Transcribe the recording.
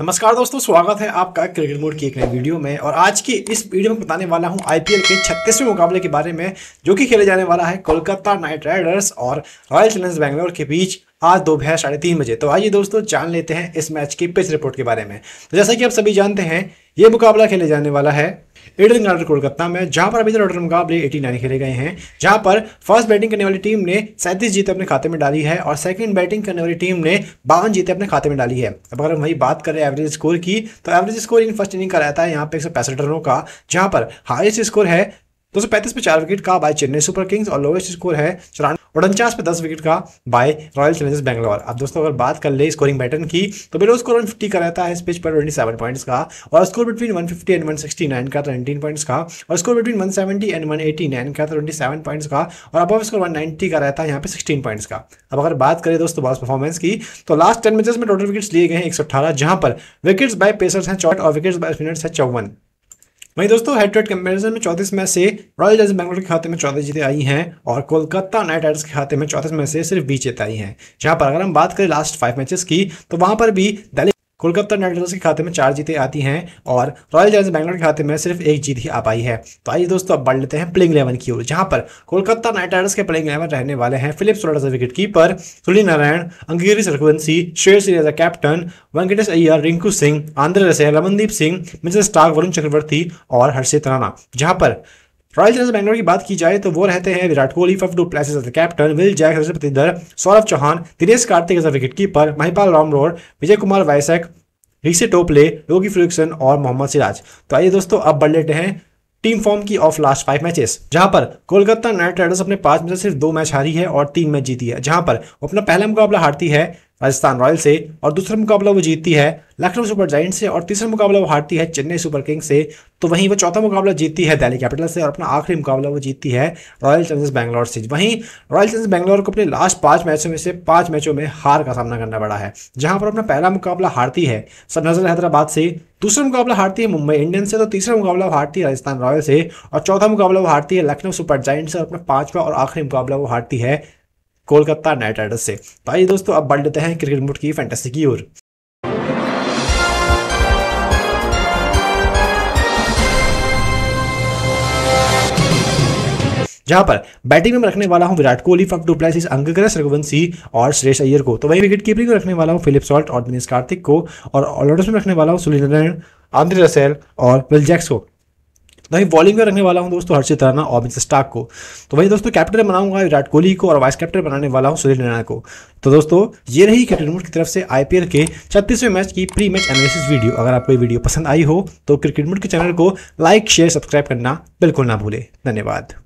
नमस्कार दोस्तों स्वागत है आपका क्रिकेट मोड की एक नई वीडियो में और आज की इस वीडियो में बताने वाला हूं आईपीएल के 36वें मुकाबले के बारे में जो कि खेले जाने वाला है कोलकाता नाइट राइडर्स और रॉयल चैलेंजर्स बैंगलोर के बीच आज दोपहर साढ़े तीन बजे तो आइए दोस्तों जान लेते हैं इस मैच की पिच रिपोर्ट के बारे में तो जैसा कि आप सभी जानते हैं ये मुकाबला खेले जाने वाला है ईडन गार्डर कोलकाता में जहां पर अभी तक टोटल मुकाबले 89 खेले गए हैं जहां पर फर्स्ट बैटिंग करने वाली टीम ने सैंतीस जीत अपने खाते में डाली है और सेकंड बैटिंग करने वाली टीम ने बावन जीते अपने खाते में डाली है अब अगर हम वही बात करें एवरेज स्कोर की तो average score in first inning का रहता है यहाँ पे एक रनों का जहाँ पर हाइस्ट स्कोर है दो सौ पैंतीस पे चार विकेट का बाय चेन्नई सुपर किंग्स और लोवेस्ट स्कोर है चौरानवे उनचास पे दस विकेट का बाय रॉयल चैलेंजर्स बैंगलोर अब दोस्तों अगर बात कर ले स्कोरिंग पैटर्न की तो बिलो स्कोर वन फिफ्टी का रहता है इस पिच पर ट्वेंटी सेवन पॉइंट्स का और score between one fifty and one sixty nine का नाइनटीन तो पॉइंट्स का और score between one seventy and one eighty nine का ट्वेंटी सेवन पॉइंट्स का और अब स्कोर वन नाइनटी का रहता है यहाँ पे सिक्सटीन पॉइंट्स का अब अगर बात करें दोस्तों बॉल्स परफॉर्मेंस की तो लास्ट टेन मैचेस में टोटल विकेट्स लिए गए हैं एक सौ अठारह जहां पर विकेट्स बाय पेसर्स हैं चौट और विकेट्स बाय स्पिनर्स है चौवन वहीं दोस्तों हेड टू हेड कंपेरिजन में चौतीस मैच से रॉयल चैलेंजर्स बैंगलोर के खाते में चौदह जीते आई हैं और कोलकाता नाइट राइडर्स के खाते में चौतीस मैच से सिर्फ बीस जीत आई हैं जहां पर अगर हम बात करें लास्ट फाइव मैचेस की तो वहां पर भी दिल्ली कोलकाता नाइट राइडर्स के खाते में चार जीतें आती हैं और रॉयल चैलेंजर्स बैंगलोर के खाते में सिर्फ एक जीत ही आ पाई है तो आइए दोस्तों अब बढ़ लेते हैं प्लेइंग इलेवन की ओर जहां पर कोलकाता नाइट राइडर्स के प्लेइंग इलेवन रहने वाले हैं फिलिप सोलर विकेट कीपर सुनील नारायण अंगीरी Raghuvanshi Sher Singh as captain Venkatesh Iyer Rinku Singh Andre Russell Ramandeep Singh मिजर स्टार्क वरुण चक्रवर्ती और हर्षित राणा जहां पर रॉयल चैलेंजर्स बैंगलोर की बात की जाए तो वो रहते हैं Virat Kohli Faf du Plessis the captain Will Jack प्रतिधर Saurav Chauhan Dinesh Karthik as a wicket keeper Mahipal रामरोड विजय कुमार वाइसैक रिक्से टोपले योगी फ्रिक्सन और मोहम्मद सिराज तो आइए दोस्तों अब बढ़ लेते हैं टीम फॉर्म की ऑफ लास्ट फाइव मैचेस जहां पर कोलकाता नाइट राइडर्स अपने पांच में से सिर्फ दो मैच हारी है और तीन मैच जीती है जहां पर अपना पहला मुकाबला हारती है राजस्थान रॉयल से और दूसरा मुकाबला वो जीतती है लखनऊ सुपर जाइंट से और तीसरा मुकाबला वो हारती है चेन्नई सुपर किंग्स से तो वहीं वो चौथा मुकाबला जीतती है दिल्ली कैपिटल से और अपना आखिरी मुकाबला वो जीतती है रॉयल चैलेंजर्स बैंगलोर से वहीं रॉयल चैलेंजर्स बैंगलोर को अपने लास्ट पाँच मैचों में से पाँच मैचों में हार का सामना करना पड़ा है जहाँ पर अपना पहला मुकाबला हारती है सनराइजर हैदराबाद से दूसरा मुकाबला हारती है मुंबई इंडियंस से तो तीसरा मुकाबला हारती है राजस्थान रॉयल से और चौथा मुकाबला वो हारती है लखनऊ सुपर जाइंट से और अपना पांचवा और आखिरी मुकाबला वो हारती है कोलकाता नाइट राइडर्स से तो आइए दोस्तों अब बढ़ लेते हैं क्रिकेट मोड की फैंटेसी की ओर जहां पर बैटिंग में रखने वाला हूं विराट कोहली फक डुप्लेसिस अंगग्रह रघुवंशी और श्रेष अय्यर को तो वहीं विकेट कीपिंग में रखने वाला हूं फिलिप सॉल्ट और दिनेश कार्तिक को और ऑलराउंडर्स में रखने वाला हूं सुनील नारायण आंद्रे रसेल और विल जैक्स को वहीं तो बॉलिंग में रखने वाला हूँ दोस्तों हर्षित राणा और मिस स्टाक को तो वहीं दोस्तों कैप्टन बनाऊंगा विराट कोहली को और वाइस कैप्टन बनाने वाला हूँ सुनील रैना को तो दोस्तों ये रही क्रिकेट की तरफ से आईपीएल के छत्तीसवें मैच की प्री मैच एनालिसिस वीडियो अगर आपको ये वीडियो पसंद आई हो तो क्रिकेट के चैनल को लाइक शेयर सब्सक्राइब करना बिल्कुल ना भूलें धन्यवाद